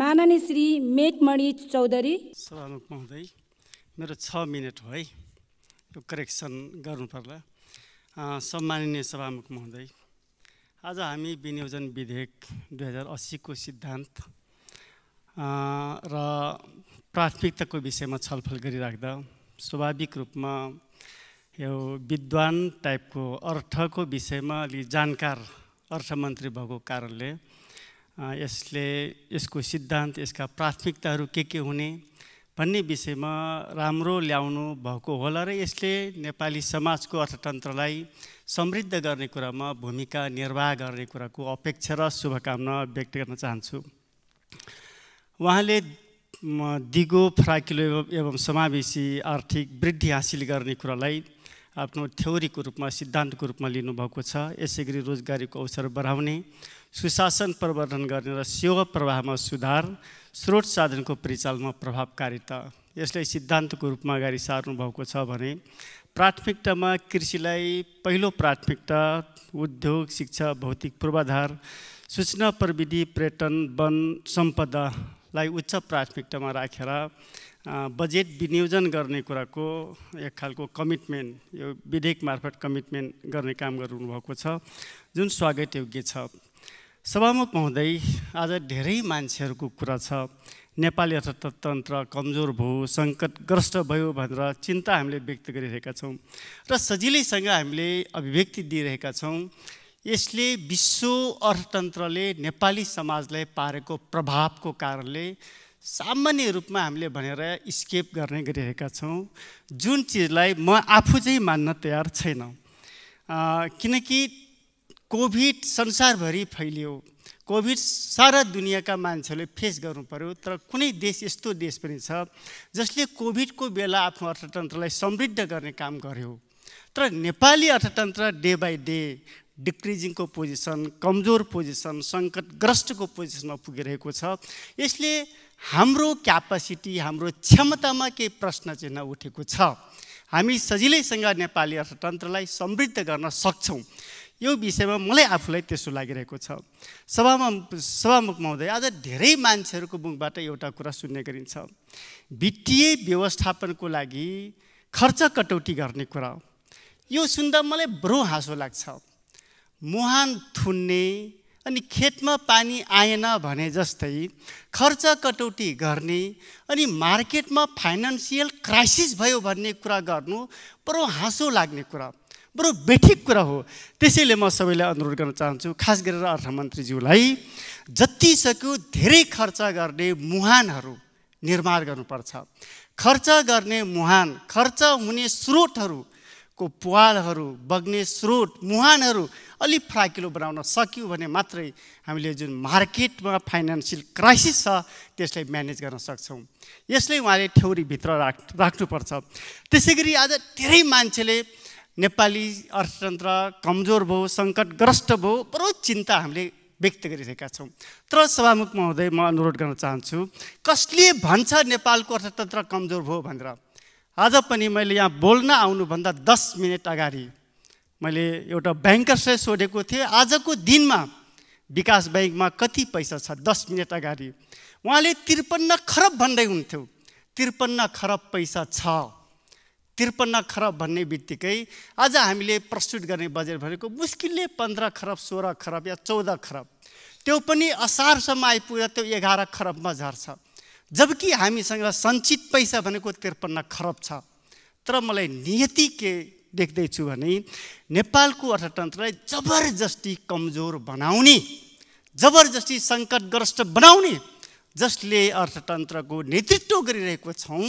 माननीय श्री मेटमणि चौधरी सभामुख महोदय मेरो छ मिनट हो है यो करेक्सन गर्नुपर्ला सम्माननीय सभामुख महोदय आज हामी विनियोजन विधेयक दुई हजार अस्सीको सिद्धान्त र प्राथमिकताको विषयमा छलफल गरिराख्दा स्वाभाविक रूपमा यो विद्वान टाइपको अर्थको विषयमा अलि जानकार अर्थमन्त्री भएको कारणले यसले यसको सिद्धान्त यसका प्राथमिकताहरू के के हुने भन्ने विषयमा राम्रो ल्याउनु भएको होला र यसले नेपाली समाजको अर्थतन्त्रलाई समृद्ध गर्ने कुरामा भूमिका निर्वाह गर्ने कुराको अपेक्षा र शुभकामना व्यक्त गर्न चाहन्छु उहाँले दिगो फराकिलो एवं समावेशी आर्थिक वृद्धि हासिल गर्ने कुरालाई आफ्नो थ्योरीको रूपमा सिद्धान्तको रूपमा लिनुभएको छ यसै गरी रोजगारीको अवसर बढाउने सुशासन प्रवर्धन गर्ने र सेवा प्रवाहमा सुधार स्रोत साधनको परिचालनमा प्रभावकारिता यसलाई सिद्धान्तको रूपमा अगाडि सार्नुभएको छ भने प्राथमिकतामा कृषिलाई पहिलो प्राथमिकता उद्योग शिक्षा भौतिक पूर्वाधार सूचना प्रविधि पर्यटन वन सम्पदा लाई उच्च प्राथमिकतामा राखेर बजेट विनियोजन गर्ने कुराको एक खालको कमिटमेन्ट यो विधेयक मार्फत कमिटमेन्ट गर्ने काम गर्नुभएको छ जुन स्वागतयोग्य छ सभामुख महोदय आज धेरै मान्छेहरूको कुरा छ नेपाली अर्थतन्त्र कमजोर भयो सङ्कटग्रस्त भयो भनेर चिन्ता हामीले व्यक्त गरिरहेका छौँ र सजिलैसँग हामीले अभिव्यक्ति दिइरहेका छौँ यसले विश्व अर्थतन्त्रले नेपाली समाजलाई पारेको प्रभावको कारणले सामान्य रूपमा हामीले भनेर स्केप गर्ने गरिरहेका छौँ जुन चिजलाई म आफू चाहिँ मान्न तयार छैन किनकि कोभिड संसारभरि फैलियो कोभिड सारा दुनियाँका मान्छेहरूले फेस गर्नु पऱ्यो तर कुनै देश यस्तो देश पनि छ जसले कोभिडको बेला आफ्नो अर्थतन्त्रलाई समृद्ध गर्ने काम गर्यो तर नेपाली अर्थतन्त्र डे बाई डे डिक्रिजिङको पोजिसन कमजोर पोजिसन सङ्कटग्रस्तको पोजिसनमा पुगिरहेको छ यसले हाम्रो क्यापासिटी हाम्रो क्षमतामा केही प्रश्न चिन्ह उठेको छ हामी सजिलैसँग नेपाली अर्थतन्त्रलाई समृद्ध गर्न सक्छौँ यो विषयमा मलाई आफूलाई त्यसो लागिरहेको छ सभामा सभामुखमा हुँदै आज धेरै मान्छेहरूको मुखबाट एउटा कुरा सुन्ने गरिन्छ वित्तीय व्यवस्थापनको लागि खर्च कटौती गर्ने कुरा यो सुन्दा मलाई बरु हाँसो लाग्छ मुहान थुन्ने अनि खेतमा पानी आएन भने जस्तै खर्च कटौती गर्ने अनि मार्केटमा फाइनेन्सियल क्राइसिस भयो भन्ने कुरा गर्नु बरु हाँसो लाग्ने कुरा बरु बेठिक कुरा हो त्यसैले म सबैलाई अनुरोध गर्न चाहन्छु खास गरेर अर्थमन्त्रीज्यूलाई जति सक्यो धेरै खर्च गर्ने मुहानहरू निर्माण गर्नुपर्छ खर्च गर्ने मुहान खर्च हुने स्रोतहरू को पुवालहरू बग्ने स्रोत मुहानहरू अलिक फ्राकिलो बनाउन सक्यौँ भने मात्रै हामीले जुन मार्केटमा फाइनेन्सियल क्राइसिस छ त्यसलाई म्यानेज गर्न सक्छौँ यसले उहाँले ठेउरीभित्र राख राख्नुपर्छ त्यसै गरी आज धेरै मान्छेले नेपाली अर्थतन्त्र कमजोर भयो सङ्कटग्रस्त भयो बरु चिन्ता हामीले व्यक्त गरिरहेका छौँ तर सभामुख महोदय म अनुरोध गर्न चाहन्छु कसले भन्छ नेपालको अर्थतन्त्र कमजोर भयो भनेर आज पनि मैले यहाँ बोल्न आउनुभन्दा दस मिनट अगाडि मैले एउटा ब्याङ्कर्सलाई सोधेको थिएँ आजको दिनमा विकास ब्याङ्कमा कति पैसा छ दस मिनट अगाडि उहाँले त्रिपन्न खरब भन्दै हुन्थ्यो त्रिपन्न खरब पैसा छ त्रिपन्न खरब भन्ने बित्तिकै आज हामीले प्रस्तुत गर्ने बजेट भनेको मुस्किलले पन्ध्र खरब सोह्र खरब या चौध खरब त्यो पनि असारसम्म आइपुग्दा त्यो एघार खरबमा झर्छ जबकि हामीसँग सञ्चित पैसा भनेको त्रिपन्न खरब छ तर मलाई नियति के देख्दैछु भने नेपालको अर्थतन्त्रलाई जबरजस्ती कमजोर बनाउने जबरजस्ती सङ्कटग्रस्त बनाउने जसले अर्थतन्त्रको नेतृत्व गरिरहेको छौँ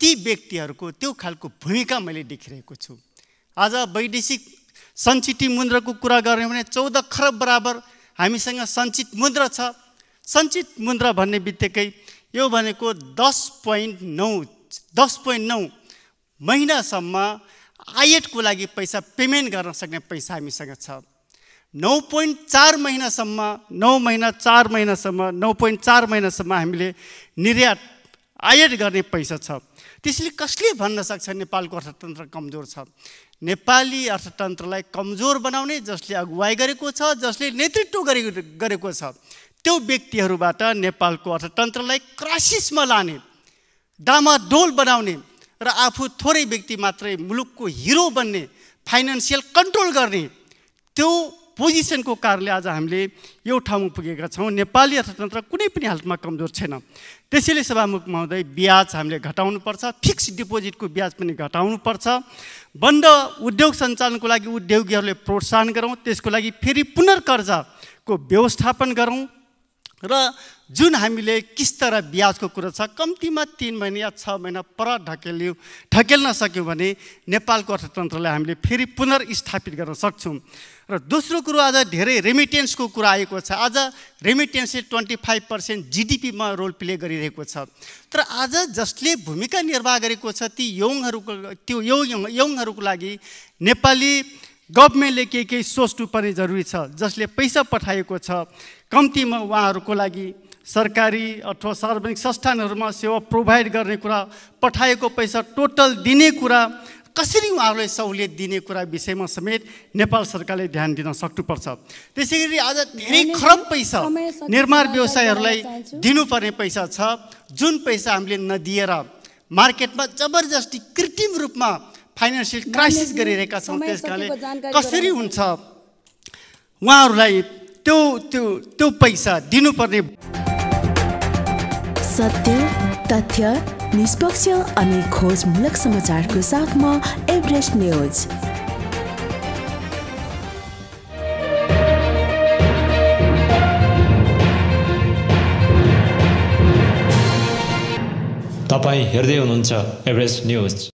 ती व्यक्तिहरूको त्यो खालको भूमिका मैले देखिरहेको छु आज वैदेशिक सञ्चिती मुद्राको कुरा गर्ने भने चौध खरब बराबर हामीसँग सञ्चित मुद्रा छ सञ्चित मुद्रा भन्ने बित्तिकै यो भनेको दस पोइन्ट नौ दस पोइन्ट नौ महिनासम्म आयतको लागि पैसा पेमेन्ट गर्न सक्ने पैसा हामीसँग छ नौ पोइन्ट चार महिनासम्म नौ महिना चार महिनासम्म नौ पोइन्ट चार महिनासम्म हामीले निर्यात आयात गर्ने पैसा छ त्यसले कसले भन्न सक्छ नेपालको अर्थतन्त्र कमजोर छ नेपाली अर्थतन्त्रलाई कमजोर बनाउने जसले अगुवाई गरेको छ जसले नेतृत्व गरे गरेको छ त्यो व्यक्तिहरूबाट नेपालको अर्थतन्त्रलाई क्राइसिसमा लाने दामाडोल बनाउने र आफू थोरै व्यक्ति मात्रै मुलुकको हिरो बन्ने फाइनेन्सियल कन्ट्रोल गर्ने त्यो पोजिसनको कारणले आज हामीले यो ठाउँमा पुगेका छौँ नेपाली अर्थतन्त्र कुनै पनि हालतमा कमजोर छैन त्यसैले सभामुखमा हुँदै ब्याज हामीले घटाउनुपर्छ फिक्स डिपोजिटको ब्याज पनि घटाउनुपर्छ बन्द उद्योग सञ्चालनको लागि उद्योगीहरूले प्रोत्साहन गरौँ त्यसको लागि फेरि पुनर्कर्जाको व्यवस्थापन गरौँ र जुन हामीले किस्त र ब्याजको कुरो छ कम्तीमा तिन महिना या छ महिना पर ढकेल्यौँ ढकेल्न सक्यौँ भने नेपालको अर्थतन्त्रलाई हामीले फेरि पुनर्स्थापित गर्न सक्छौँ र दोस्रो कुरो आज धेरै रेमिटेन्सको कुरा आएको छ आज रेमिटेन्सले ट्वेन्टी फाइभ पर्सेन्ट जिडिपीमा रोल प्ले गरिरहेको छ तर आज जसले भूमिका निर्वाह गरेको छ ती यौङहरूको त्यो यौङ यौङहरूको लागि नेपाली गभर्मेन्टले केही केही सोच्नुपर्ने जरुरी छ जसले पैसा पठाएको छ कम्तीमा उहाँहरूको लागि सरकारी अथवा सार्वजनिक संस्थानहरूमा सेवा प्रोभाइड गर्ने कुरा पठाएको पैसा टोटल दिने कुरा कसरी उहाँहरूलाई सहुलियत दिने कुरा विषयमा समेत नेपाल सरकारले ध्यान दिन सक्नुपर्छ त्यसै गरी आज धेरै खरब पैसा निर्माण व्यवसायहरूलाई दिनुपर्ने पैसा छ जुन पैसा हामीले नदिएर मार्केटमा जबरजस्ती कृत्रिम रूपमा फाइनेन्सियल क्राइसिस गरिरहेका छौँ त्यस कारणले कसरी हुन्छ उहाँहरूलाई त्यो त्यो त्यो पैसा दिनुपर्ने सत्य तथ्य निष्पक्ष अनि खोजमूलक समाचारको साथमा एभरेस्ट न्युज तपाईँ हेर्दै हुनुहुन्छ एभरेस्ट न्युज